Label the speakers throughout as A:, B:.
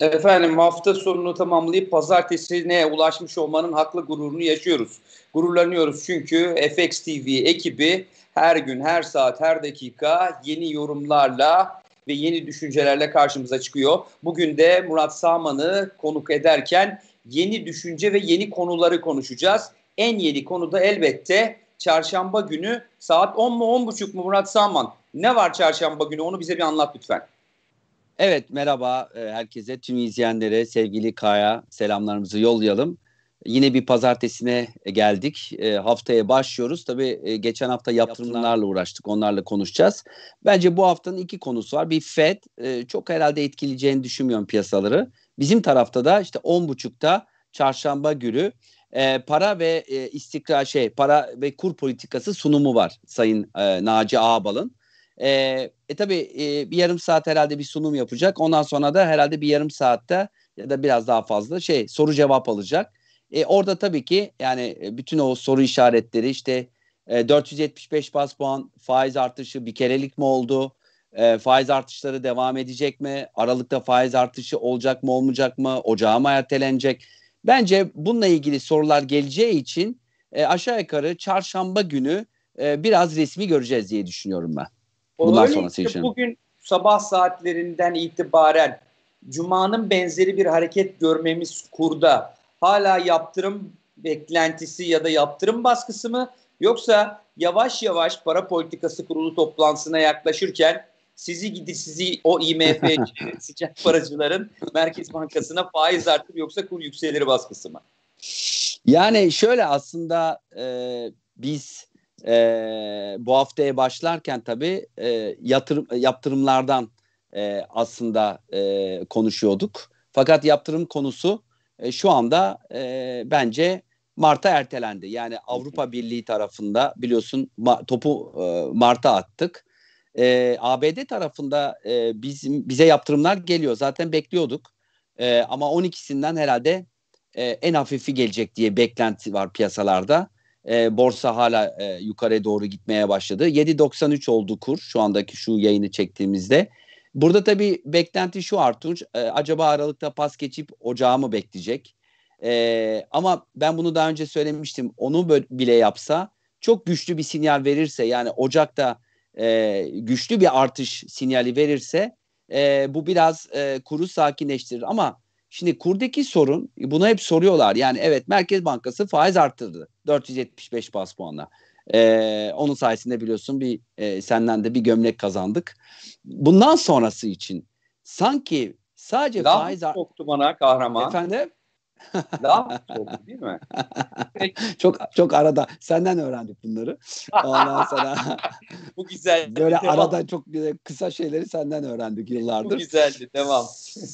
A: Efendim hafta sonunu tamamlayıp pazartesine ulaşmış olmanın haklı gururunu yaşıyoruz. Gururlanıyoruz çünkü FX TV ekibi her gün, her saat, her dakika yeni yorumlarla ve yeni düşüncelerle karşımıza çıkıyor. Bugün de Murat Saman'ı konuk ederken yeni düşünce ve yeni konuları konuşacağız. En yeni konuda elbette çarşamba günü saat 10 mu 10.30 mu Murat Saman? Ne var çarşamba günü onu bize bir anlat lütfen. Evet merhaba
B: e, herkese tüm izleyenlere sevgili Kaya selamlarımızı yollayalım. Yine bir pazartesine geldik. E, haftaya başlıyoruz. Tabii e, geçen hafta yaptırımlarla uğraştık. Onlarla konuşacağız. Bence bu haftanın iki konusu var. Bir FED çok herhalde etkileyeceğini düşünmüyorum piyasaları. Bizim tarafta da işte 10.30'da çarşamba günü para ve istikrar şey para ve kur politikası sunumu var Sayın Naci Ağbal'ın. E, e tabii e, bir yarım saat herhalde bir sunum yapacak. Ondan sonra da herhalde bir yarım saatte ya da biraz daha fazla şey soru cevap alacak. E, orada tabii ki yani e, bütün o soru işaretleri işte e, 475 bas puan faiz artışı bir kerelik mi oldu? E, faiz artışları devam edecek mi? Aralıkta faiz artışı olacak mı olmayacak mı? Ocağa mı ertelenecek? Bence bununla ilgili sorular geleceği için e, aşağı yukarı çarşamba günü e, biraz resmi göreceğiz diye düşünüyorum ben. Bunlar sonrası işte için.
A: Bugün sabah saatlerinden itibaren Cuma'nın benzeri bir hareket görmemiz kurda hala yaptırım beklentisi ya da yaptırım baskısı mı yoksa yavaş yavaş para politikası kurulu toplantısına yaklaşırken sizi gidi sizi o IMF sıcak paracıların Merkez Bankası'na faiz artır yoksa kur yükselir baskısı mı?
B: Yani şöyle aslında e, biz e, bu haftaya başlarken tabii e, yatırım yaptırımlardan e, aslında e, konuşuyorduk. Fakat yaptırım konusu e, şu anda e, bence Mart'a ertelendi. Yani Avrupa Birliği tarafında biliyorsun ma- topu e, Mart'a attık. E, ABD tarafında e, bizim bize yaptırımlar geliyor. Zaten bekliyorduk. E, ama 12'sinden herhalde e, en hafifi gelecek diye beklenti var piyasalarda e, borsa hala e, yukarı doğru gitmeye başladı. 7.93 oldu kur şu andaki şu yayını çektiğimizde. Burada tabii beklenti şu Artunç. E, acaba Aralık'ta pas geçip ocağı mı bekleyecek? E, ama ben bunu daha önce söylemiştim. Onu bile yapsa çok güçlü bir sinyal verirse yani Ocak'ta e, güçlü bir artış sinyali verirse e, bu biraz e, kuru sakinleştirir ama Şimdi kurdaki sorun buna hep soruyorlar. Yani evet Merkez Bankası faiz arttırdı. 475 bas puanla. Ee, onun sayesinde biliyorsun bir e, senden de bir gömlek kazandık. Bundan sonrası için sanki sadece
A: Laf faiz arttı. bana kahraman. Efendim? Daha oldu değil mi?
B: çok çok arada senden öğrendik bunları. Ondan sonra
A: bu güzel. Böyle devam. arada
B: çok kısa şeyleri senden öğrendik yıllardır. Bu güzeldi. Devam.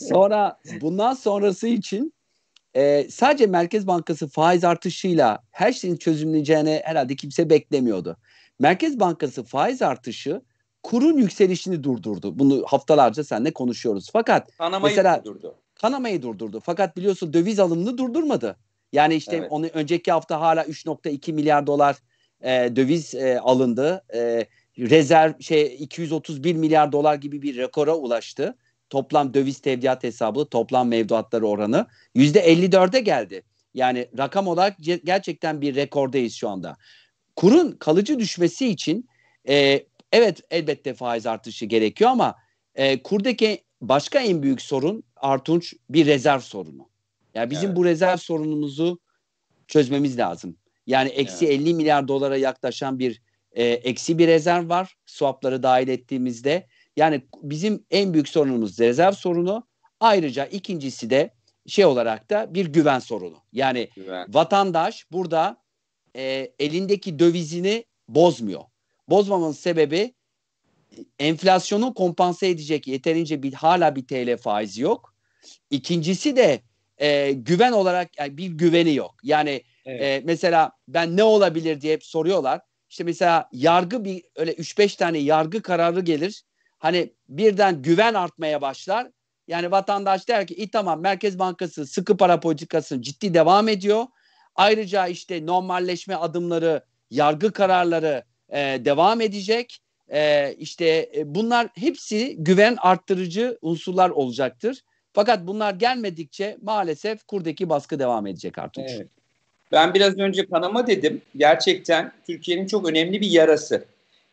B: sonra bundan sonrası için e, sadece Merkez Bankası faiz artışıyla her şeyin çözümleneceğini herhalde kimse beklemiyordu. Merkez Bankası faiz artışı kurun yükselişini durdurdu. Bunu haftalarca seninle konuşuyoruz. Fakat Kanamayı mesela, durdurdu kanamayı durdurdu. Fakat biliyorsun döviz alımını durdurmadı. Yani işte evet. onu önceki hafta hala 3.2 milyar dolar e, döviz e, alındı. E, rezerv şey 231 milyar dolar gibi bir rekora ulaştı. Toplam döviz tevdiat hesabı, toplam mevduatları oranı %54'e geldi. Yani rakam olarak gerçekten bir rekordayız şu anda. Kurun kalıcı düşmesi için e, evet elbette faiz artışı gerekiyor ama e, Kur'daki başka en büyük sorun Artunç bir rezerv sorunu. Yani bizim evet. bu rezerv sorunumuzu çözmemiz lazım. Yani eksi evet. 50 milyar dolara yaklaşan bir e, eksi bir rezerv var. Swapları dahil ettiğimizde. Yani bizim en büyük sorunumuz rezerv sorunu. Ayrıca ikincisi de şey olarak da bir güven sorunu. Yani güven. vatandaş burada e, elindeki dövizini bozmuyor. Bozmamanın sebebi enflasyonu kompanse edecek yeterince bir hala bir TL faizi yok. İkincisi de e, güven olarak yani bir güveni yok. Yani evet. e, mesela ben ne olabilir diye hep soruyorlar. İşte mesela yargı bir öyle 3-5 tane yargı kararı gelir. Hani birden güven artmaya başlar. Yani vatandaş der ki iyi tamam Merkez Bankası sıkı para politikasını ciddi devam ediyor. Ayrıca işte normalleşme adımları, yargı kararları e, devam edecek e, işte e, bunlar hepsi güven arttırıcı unsurlar olacaktır. Fakat
A: bunlar gelmedikçe maalesef kurdaki baskı devam edecek artık. Evet. Ben biraz önce Panama dedim. Gerçekten Türkiye'nin çok önemli bir yarası.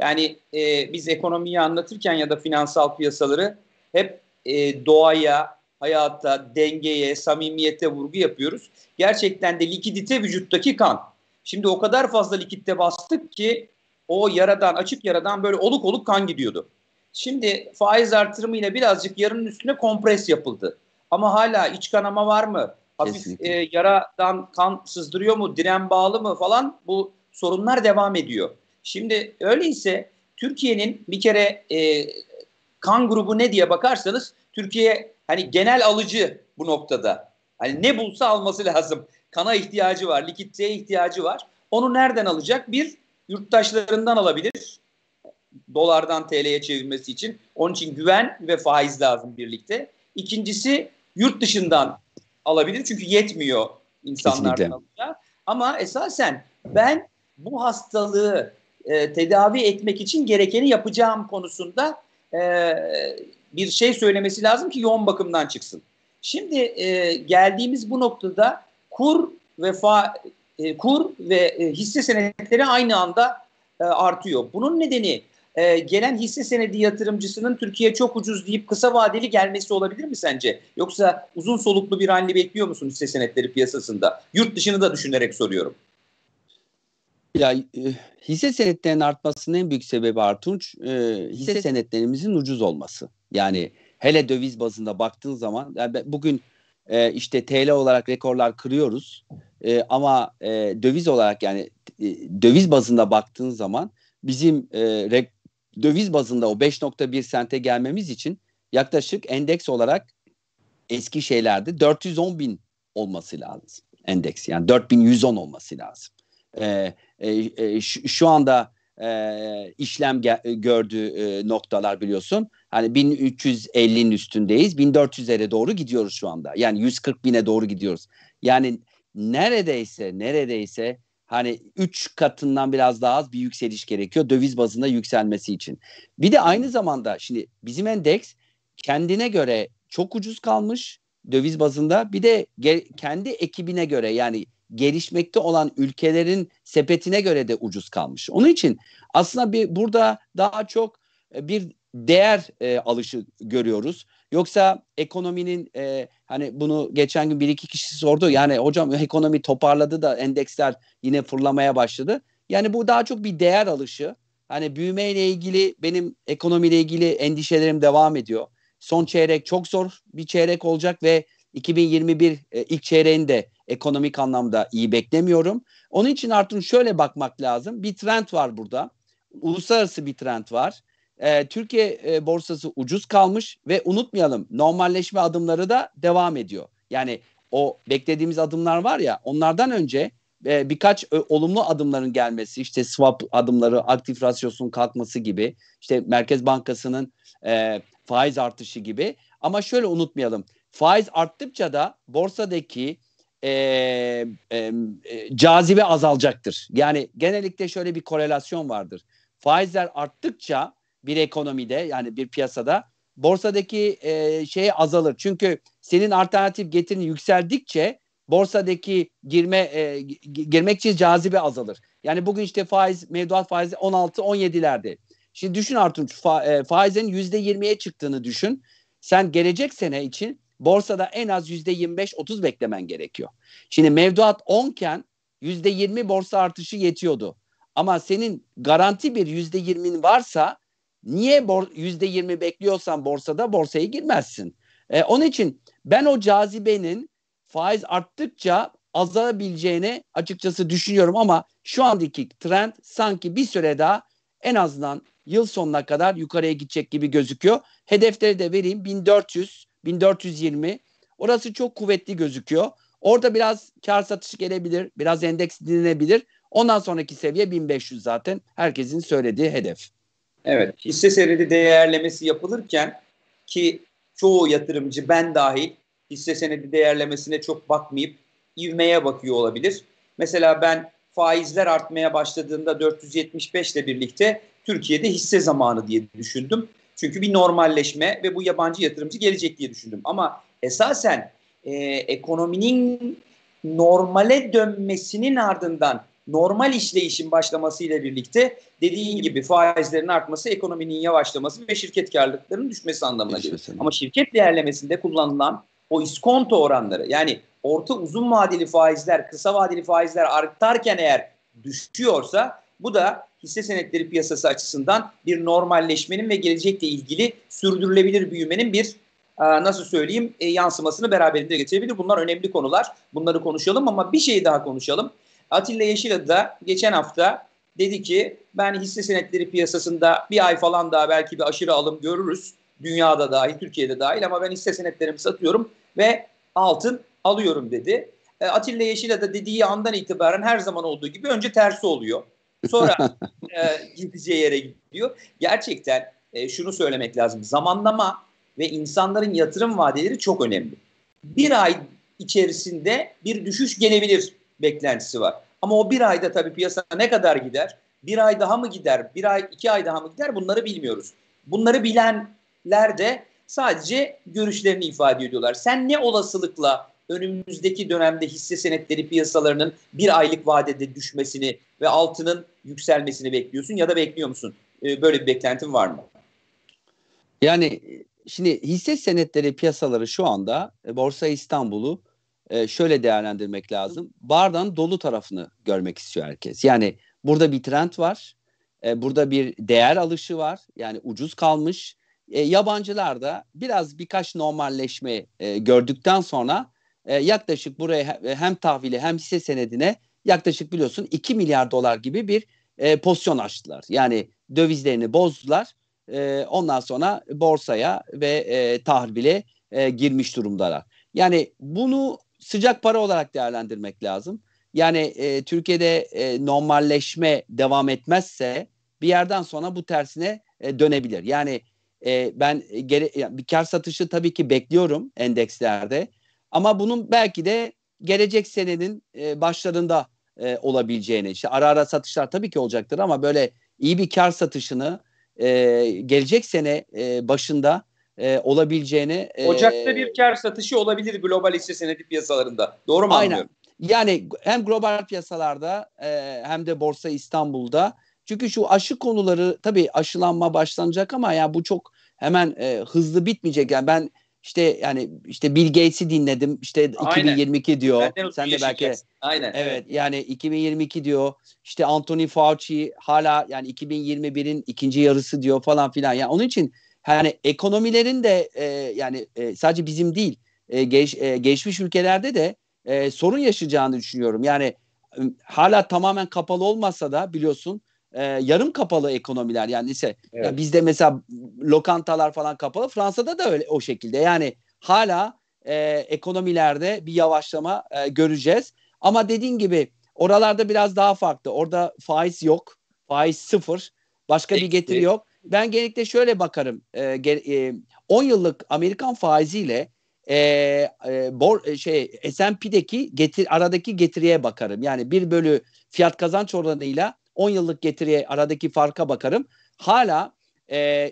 A: Yani e, biz ekonomiyi anlatırken ya da finansal piyasaları hep e, doğaya, hayata, dengeye, samimiyete vurgu yapıyoruz. Gerçekten de likidite vücuttaki kan. Şimdi o kadar fazla likitte bastık ki o yaradan açık yaradan böyle oluk oluk kan gidiyordu. Şimdi faiz artırımıyla birazcık yarının üstüne kompres yapıldı. Ama hala iç kanama var mı? Hafif e, yaradan kan sızdırıyor mu? Diren bağlı mı falan? Bu sorunlar devam ediyor. Şimdi öyleyse Türkiye'nin bir kere e, kan grubu ne diye bakarsanız Türkiye hani genel alıcı bu noktada. Hani ne bulsa alması lazım. Kana ihtiyacı var, likiditeye ihtiyacı var. Onu nereden alacak? Bir yurttaşlarından alabilir. Dolardan TL'ye çevirmesi için. Onun için güven ve faiz lazım birlikte. İkincisi yurt dışından alabilir. Çünkü yetmiyor insanlardan alacağı. Ama esasen ben bu hastalığı e, tedavi etmek için gerekeni yapacağım konusunda e, bir şey söylemesi lazım ki yoğun bakımdan çıksın. Şimdi e, geldiğimiz bu noktada kur ve fa, e, kur ve e, hisse senetleri aynı anda e, artıyor. Bunun nedeni e, gelen hisse senedi yatırımcısının Türkiye çok ucuz deyip kısa vadeli gelmesi olabilir mi sence? Yoksa uzun soluklu bir halini bekliyor musun hisse senetleri piyasasında? Yurt dışını da düşünerek soruyorum. Ya e, hisse senetlerinin artmasının en büyük sebebi Artunç
B: e, hisse senetlerimizin ucuz olması. Yani hele döviz bazında baktığın zaman yani bugün e, işte TL olarak rekorlar kırıyoruz. E, ama e, döviz olarak yani e, döviz bazında baktığın zaman bizim e, döviz bazında o 5.1 sente gelmemiz için yaklaşık endeks olarak eski şeylerde 410 bin olması lazım endeks yani 4110 olması lazım. Ee, e, e, şu, anda e, işlem ge- e, gördüğü e, noktalar biliyorsun. Hani 1350'nin üstündeyiz. 1400'lere doğru gidiyoruz şu anda. Yani 140 bine doğru gidiyoruz. Yani neredeyse neredeyse hani 3 katından biraz daha az bir yükseliş gerekiyor döviz bazında yükselmesi için. Bir de aynı zamanda şimdi bizim endeks kendine göre çok ucuz kalmış döviz bazında bir de kendi ekibine göre yani gelişmekte olan ülkelerin sepetine göre de ucuz kalmış. Onun için aslında bir burada daha çok bir değer e, alışı görüyoruz. Yoksa ekonominin e, hani bunu geçen gün bir iki kişi sordu. Yani hocam ekonomi toparladı da endeksler yine fırlamaya başladı. Yani bu daha çok bir değer alışı. Hani büyümeyle ilgili benim ekonomiyle ilgili endişelerim devam ediyor. Son çeyrek çok zor bir çeyrek olacak ve 2021 e, ilk çeyreğinde ekonomik anlamda iyi beklemiyorum. Onun için artık şöyle bakmak lazım. Bir trend var burada. Uluslararası bir trend var e, Türkiye e, borsası ucuz kalmış ve unutmayalım normalleşme adımları da devam ediyor. Yani o beklediğimiz adımlar var ya onlardan önce e, birkaç e, olumlu adımların gelmesi işte swap adımları aktif rasyosunun kalkması gibi işte Merkez Bankası'nın e, faiz artışı gibi ama şöyle unutmayalım faiz arttıkça da borsadaki e, e, e cazibe azalacaktır. Yani genellikle şöyle bir korelasyon vardır. Faizler arttıkça bir ekonomide yani bir piyasada borsadaki e, şey azalır. Çünkü senin alternatif getirin yükseldikçe borsadaki girme e, girmek için cazibe azalır. Yani bugün işte faiz mevduat faizi 16 17'lerde. Şimdi düşün Artunç fa, e, faizin %20'ye çıktığını düşün. Sen gelecek sene için borsada en az %25-30 beklemen gerekiyor. Şimdi mevduat 10 iken %20 borsa artışı yetiyordu. Ama senin garanti bir %20'nin varsa Niye yüzde yirmi bekliyorsan borsada borsaya girmezsin. E, onun için ben o cazibenin faiz arttıkça azalabileceğini açıkçası düşünüyorum ama şu andaki trend sanki bir süre daha en azından yıl sonuna kadar yukarıya gidecek gibi gözüküyor. Hedefleri de vereyim 1400, 1420 orası çok kuvvetli gözüküyor. Orada biraz kar satışı gelebilir, biraz endeks dinlenebilir. Ondan sonraki seviye 1500 zaten herkesin söylediği hedef.
A: Evet, hisse senedi değerlemesi yapılırken ki çoğu yatırımcı ben dahil hisse senedi değerlemesine çok bakmayıp ivmeye bakıyor olabilir. Mesela ben faizler artmaya başladığında 475 ile birlikte Türkiye'de hisse zamanı diye düşündüm. Çünkü bir normalleşme ve bu yabancı yatırımcı gelecek diye düşündüm. Ama esasen e, ekonominin normale dönmesinin ardından normal işleyişin başlamasıyla birlikte dediğin gibi faizlerin artması, ekonominin yavaşlaması ve şirket karlılıklarının düşmesi anlamına gelir. Ama şirket değerlemesinde kullanılan o iskonto oranları yani orta uzun vadeli faizler, kısa vadeli faizler artarken eğer düşüyorsa bu da hisse senetleri piyasası açısından bir normalleşmenin ve gelecekle ilgili sürdürülebilir büyümenin bir e, nasıl söyleyeyim e, yansımasını beraberinde getirebilir. Bunlar önemli konular. Bunları konuşalım ama bir şey daha konuşalım. Atilla Yeşiladı da geçen hafta dedi ki ben hisse senetleri piyasasında bir ay falan daha belki bir aşırı alım görürüz. Dünyada dahil, Türkiye'de dahil ama ben hisse senetlerimi satıyorum ve altın alıyorum dedi. E, Atilla Yeşil'e de dediği andan itibaren her zaman olduğu gibi önce tersi oluyor. Sonra e, gideceği yere gidiyor. Gerçekten e, şunu söylemek lazım. Zamanlama ve insanların yatırım vadeleri çok önemli. Bir ay içerisinde bir düşüş gelebilir beklentisi var. Ama o bir ayda tabii piyasa ne kadar gider? Bir ay daha mı gider? Bir ay, iki ay daha mı gider? Bunları bilmiyoruz. Bunları bilenler de sadece görüşlerini ifade ediyorlar. Sen ne olasılıkla önümüzdeki dönemde hisse senetleri piyasalarının bir aylık vadede düşmesini ve altının yükselmesini bekliyorsun ya da bekliyor musun? Ee, böyle bir beklentin var mı?
B: Yani e, şimdi hisse senetleri piyasaları şu anda e, Borsa İstanbul'u e, şöyle değerlendirmek lazım. Bardan dolu tarafını görmek istiyor herkes. Yani burada bir trend var. E, burada bir değer alışı var. Yani ucuz kalmış. E, yabancılar da biraz birkaç normalleşme e, gördükten sonra e, yaklaşık buraya e, hem tahvili hem hisse senedine yaklaşık biliyorsun 2 milyar dolar gibi bir e, pozisyon açtılar. Yani dövizlerini bozdular. E, ondan sonra borsaya ve e, tahvile e, girmiş durumdalar. Yani bunu sıcak para olarak değerlendirmek lazım. Yani e, Türkiye'de e, normalleşme devam etmezse bir yerden sonra bu tersine e, dönebilir. Yani e, ben e, gere, bir kar satışı tabii ki bekliyorum endekslerde ama bunun belki de gelecek senenin e, başlarında e, olabileceğini işte ara ara satışlar tabii ki olacaktır ama böyle iyi bir kar satışını e, gelecek sene e, başında e, olabileceğini. E, Ocak'ta
A: bir kar satışı olabilir global hisse senedi piyasalarında. Doğru mu aynen. anlıyorum?
B: Yani hem global piyasalarda e, hem de Borsa İstanbul'da. Çünkü şu aşı konuları tabii aşılanma başlanacak ama ya yani bu çok hemen e, hızlı bitmeyecek. Yani ben işte yani işte Bill Gates'i dinledim. İşte Aynen. 2022 diyor. Benden Sen de belki Aynen. Evet yani 2022 diyor. İşte Anthony Fauci hala yani 2021'in ikinci yarısı diyor falan filan. Yani onun için yani ekonomilerin de e, yani e, sadece bizim değil e, geç, e, geçmiş ülkelerde de e, sorun yaşayacağını düşünüyorum. Yani e, hala tamamen kapalı olmasa da biliyorsun e, yarım kapalı ekonomiler yani ise evet. yani bizde mesela lokantalar falan kapalı Fransa'da da öyle o şekilde yani hala e, ekonomilerde bir yavaşlama e, göreceğiz ama dediğin gibi oralarda biraz daha farklı orada faiz yok faiz sıfır başka Eksi. bir getiri yok ben genellikle şöyle bakarım. Ee, e, e, 10 yıllık Amerikan faiziyle e, e, bor, e, şey S&P'deki getir, aradaki getiriye bakarım. Yani bir bölü fiyat kazanç oranıyla 10 yıllık getiriye aradaki farka bakarım. Hala e,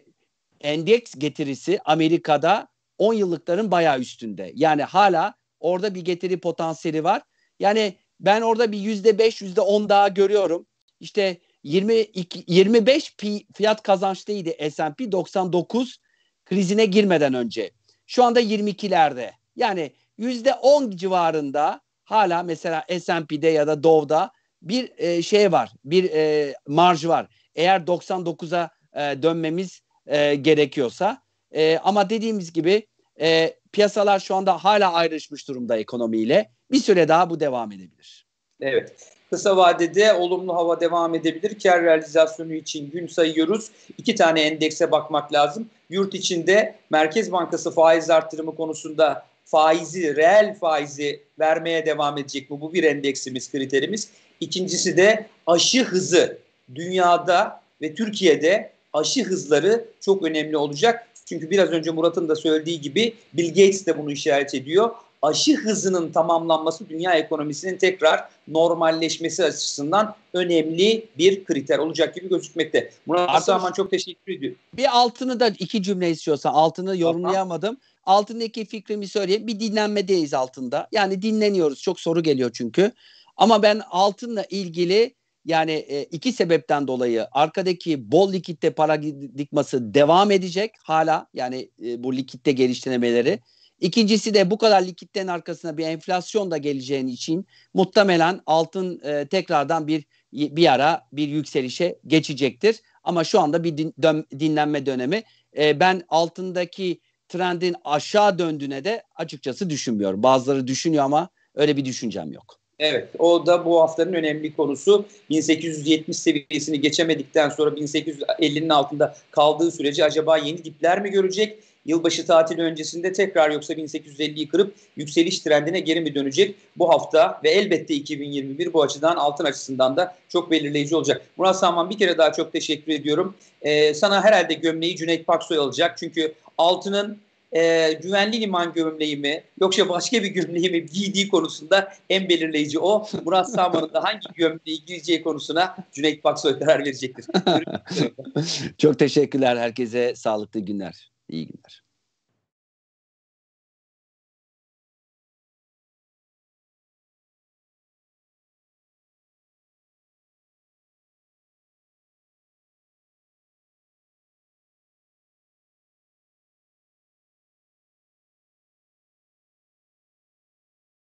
B: endeks getirisi Amerika'da 10 yıllıkların bayağı üstünde. Yani hala orada bir getiri potansiyeli var. Yani ben orada bir yüzde beş, yüzde on daha görüyorum. İşte 22, 25 pi fiyat kazançtaydı S&P 99 krizine girmeden önce. Şu anda 22'lerde. Yani %10 civarında hala mesela S&P'de ya da Dow'da bir e, şey var, bir e, marj var. Eğer 99'a e, dönmemiz e, gerekiyorsa. E, ama dediğimiz gibi e, piyasalar şu anda hala ayrışmış durumda ekonomiyle. Bir süre daha bu devam edebilir.
A: Evet. Kısa vadede olumlu hava devam edebilir. Kar realizasyonu için gün sayıyoruz. İki tane endekse bakmak lazım. Yurt içinde Merkez Bankası faiz artırımı konusunda faizi, reel faizi vermeye devam edecek mi? Bu bir endeksimiz, kriterimiz. İkincisi de aşı hızı. Dünyada ve Türkiye'de aşı hızları çok önemli olacak. Çünkü biraz önce Murat'ın da söylediği gibi Bill Gates de bunu işaret ediyor aşı hızının tamamlanması dünya ekonomisinin tekrar normalleşmesi açısından önemli bir kriter olacak gibi gözükmekte. Murat Asaman çok teşekkür ediyorum.
B: Bir altını da iki cümle istiyorsan altını yorumlayamadım. Altındaki fikrimi söyleyeyim. Bir dinlenmedeyiz altında. Yani dinleniyoruz. Çok soru geliyor çünkü. Ama ben altınla ilgili yani e, iki sebepten dolayı arkadaki bol likitte paradigması devam edecek hala yani e, bu likitte geliştirmeleri. İkincisi de bu kadar likitten arkasına bir enflasyon da geleceğini için muhtemelen altın e, tekrardan bir bir ara bir yükselişe geçecektir. Ama şu anda bir din, dön, dinlenme dönemi. E, ben altındaki trendin aşağı döndüğüne de açıkçası düşünmüyorum. Bazıları düşünüyor ama öyle bir düşüncem yok.
A: Evet o da bu haftanın önemli konusu 1870 seviyesini geçemedikten sonra 1850'nin altında kaldığı sürece acaba yeni dipler mi görecek? Yılbaşı tatili öncesinde tekrar yoksa 1850'yi kırıp yükseliş trendine geri mi dönecek? Bu hafta ve elbette 2021 bu açıdan altın açısından da çok belirleyici olacak. Murat Salman bir kere daha çok teşekkür ediyorum. Ee, sana herhalde gömleği Cüneyt Paksoy alacak. Çünkü altının e, güvenli liman gömleği mi yoksa başka bir gömleği mi giydiği konusunda en belirleyici o. Murat Salman'ın da hangi gömleği giyeceği konusuna Cüneyt Paksoy karar verecektir.
B: Çok teşekkürler herkese. Sağlıklı günler. İyi günler.